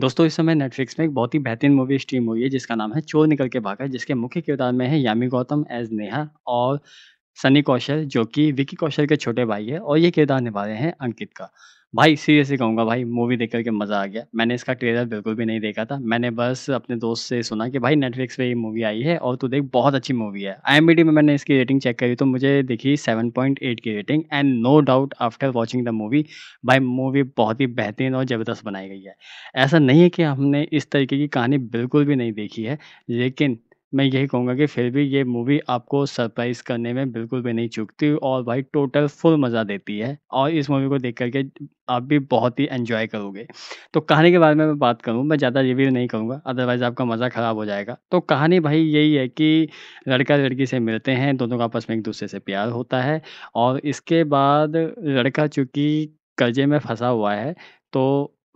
दोस्तों इस समय नेटफ्लिक्स में एक बहुत ही बेहतरीन मूवी स्ट्रीम हुई है जिसका नाम है चोर निकल के भागा जिसके मुख्य किरदार में है यामी गौतम एज नेहा और सनी कौशल जो कि विकी कौशल के छोटे भाई है और ये किरदार निभा रहे हैं अंकित का भाई सीरियसली कहूँगा भाई मूवी देख कर के मज़ा आ गया मैंने इसका ट्रेलर बिल्कुल भी नहीं देखा था मैंने बस अपने दोस्त से सुना कि भाई नेटफ्लिक्स पे ये मूवी आई है और तू देख बहुत अच्छी मूवी है आई में मैंने इसकी रेटिंग चेक करी तो मुझे देखी 7.8 की rating and no doubt after watching the movie भाई मूवी बहुत ही बेहतरीन और ज़बरदस्त बनाई गई है ऐसा नहीं है कि हमने इस तरीके की कहानी बिल्कुल भी नहीं देखी है लेकिन मैं यही कहूँगा कि फिर भी ये मूवी आपको सरप्राइज करने में बिल्कुल भी नहीं चूकती और भाई टोटल फुल मज़ा देती है और इस मूवी को देख करके आप भी बहुत ही एंजॉय करोगे तो कहानी के बारे में मैं बात करूँ मैं ज़्यादा रिव्यू नहीं करूँगा अदरवाइज़ आपका मज़ा ख़राब हो जाएगा तो कहानी भाई यही है कि लड़का लड़की से मिलते हैं दोनों का आपस में एक दूसरे से प्यार होता है और इसके बाद लड़का चूँकि कर्जे में फंसा हुआ है तो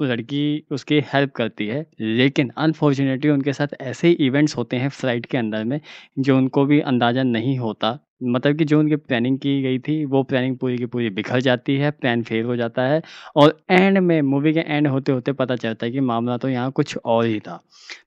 लड़की उसकी हेल्प करती है लेकिन अनफॉर्चुनेटली उनके साथ ऐसे इवेंट्स होते हैं फ्लाइट के अंदर में जो उनको भी अंदाज़ा नहीं होता मतलब कि जो उनकी प्लानिंग की गई थी वो प्लानिंग पूरी की पूरी बिखर जाती है प्लान फेल हो जाता है और एंड में मूवी के एंड होते होते पता चलता है कि मामला तो यहाँ कुछ और ही था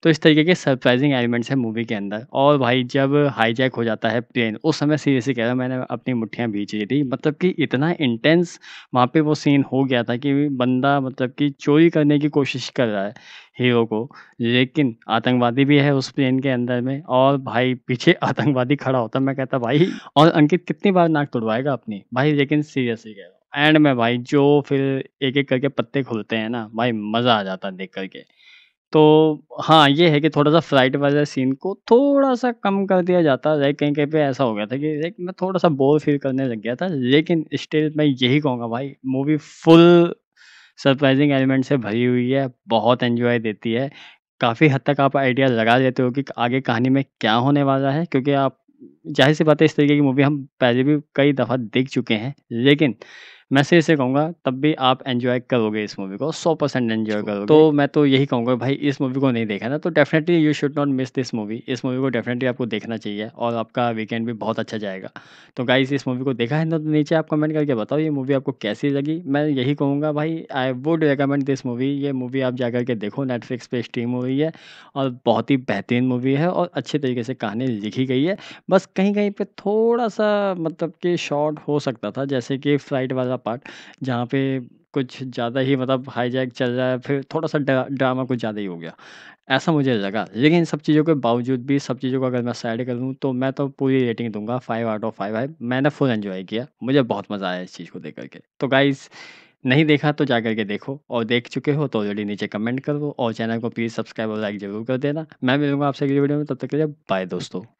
तो इस तरीके के सरप्राइजिंग एलिमेंट्स हैं मूवी के अंदर और भाई जब हाईजैक हो जाता है प्लेन उस समय सीरियसली कह रहा हूँ मैंने अपनी मुठ्ठियाँ भीच ली थी मतलब कि इतना इंटेंस वहाँ पर वो सीन हो गया था कि बंदा मतलब कि चोरी करने की कोशिश कर रहा है हीरो को लेकिन आतंकवादी भी है उस प्लेन के अंदर में और भाई पीछे आतंकवादी खड़ा होता मैं कहता भाई और अंकित कितनी बार नाक तोड़वाएगा अपनी भाई लेकिन सीरियसली कह रहा हूँ एंड में भाई जो फिर एक एक करके पत्ते खुलते हैं ना भाई मज़ा आ जाता देख करके तो हाँ ये है कि थोड़ा सा फ्लाइट वाले सीन को थोड़ा सा कम कर दिया जाता है कहीं कहीं पे ऐसा हो गया था कि लाइक मैं थोड़ा सा बोर फील करने लग गया था लेकिन स्टिल मैं यही कहूँगा भाई मूवी फुल सरप्राइजिंग एलिमेंट से भरी हुई है बहुत एंजॉय देती है काफ़ी हद तक आप आइडिया लगा लेते हो कि आगे कहानी में क्या होने वाला है क्योंकि आप जाहिर सी बात है इस तरीके की मूवी हम पहले भी कई दफ़ा देख चुके हैं लेकिन मैं से इसे कहूँगा तब भी आप एंजॉय करोगे इस मूवी को सौ परसेंट एंजॉय तो करोगे तो मैं तो यही कहूँगा भाई इस मूवी को नहीं देखा ना तो definitely you should not miss this movie इस मूवी को डेफिनेटली आपको देखना चाहिए और आपका वीकेंड भी बहुत अच्छा जाएगा तो गाइज इस मूवी को देखा है ना तो नीचे आप कमेंट करके बताओ ये मूवी आपको कैसी लगी मैं यही कहूँगा भाई I would recommend this movie ये मूवी आप जा के देखो नेटफ्लिक्स पे स्ट्रीम हुई है और बहुत ही बेहतरीन मूवी है और अच्छे तरीके से कहानी लिखी गई है बस कहीं कहीं पर थोड़ा सा मतलब कि शॉर्ट हो सकता था जैसे कि फ्लाइट वाला पार्ट जहाँ पे कुछ ज़्यादा ही मतलब हाईजैक चल रहा है फिर थोड़ा सा ड्रा, ड्रामा कुछ ज़्यादा ही हो गया ऐसा मुझे लगा लेकिन इन सब चीज़ों के बावजूद भी सब चीज़ों को अगर मैं साइड कर लूँ तो मैं तो पूरी रेटिंग दूंगा फाइव आउट ऑफ फाइव है मैंने फुल एंजॉय किया मुझे बहुत मज़ा आया इस चीज़ को देख करके तो गाइज़ नहीं देखा तो जा करके देखो और देख चुके हो तो ऑलरेडी नीचे कमेंट करो और चैनल को प्लीज़ सब्सक्राइब और लाइक ज़रूर कर देना मैं मिलूंगा आपसे अगली वीडियो में तब तक के लिए बाय दोस्तों